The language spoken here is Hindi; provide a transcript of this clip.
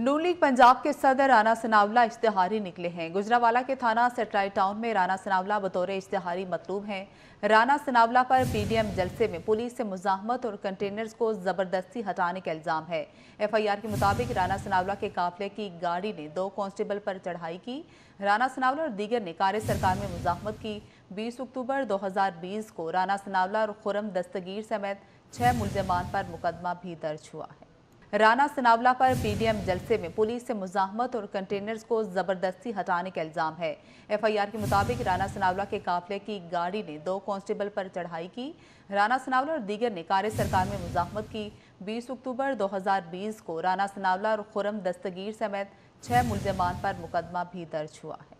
नून लीग पंजाब के सदर राना सनावला इश्तहारी निकले हैं गुजरावाला के थाना सेटेलाइट टाउन में राना सनावला बतौर इश्तहारी मतलूब हैं राना सनावला पर पीडीएम जलसे में पुलिस से मुजाहमत और कंटेनर्स को ज़बरदस्ती हटाने का इल्ज़ाम है एफआईआर के मुताबिक राना सनावला के काफिले की गाड़ी ने दो कांस्टेबल पर चढ़ाई की राना सनावला और दीगर ने कार्य सरकार में मुजाहमत की बीस अक्टूबर दो हज़ार बीस को राना सनावला और खुरम दस्तगीर समेत छः मुलजमान पर मुकदमा भी दर्ज हुआ है राना सनावला पर पीडीएम जलसे में पुलिस से मुजाहमत और कंटेनर्स को ज़बरदस्ती हटाने का इल्ज़ाम है एफआईआर के मुताबिक राना सनावला के काफिले की गाड़ी ने दो कांस्टेबल पर चढ़ाई की राना सनावला और दीगर ने कार्य सरकार में मुजाहमत की 20 अक्टूबर 2020 को राना सनावला और खुरम दस्तगीर समेत छह मुलजमान पर मुकदमा भी दर्ज हुआ है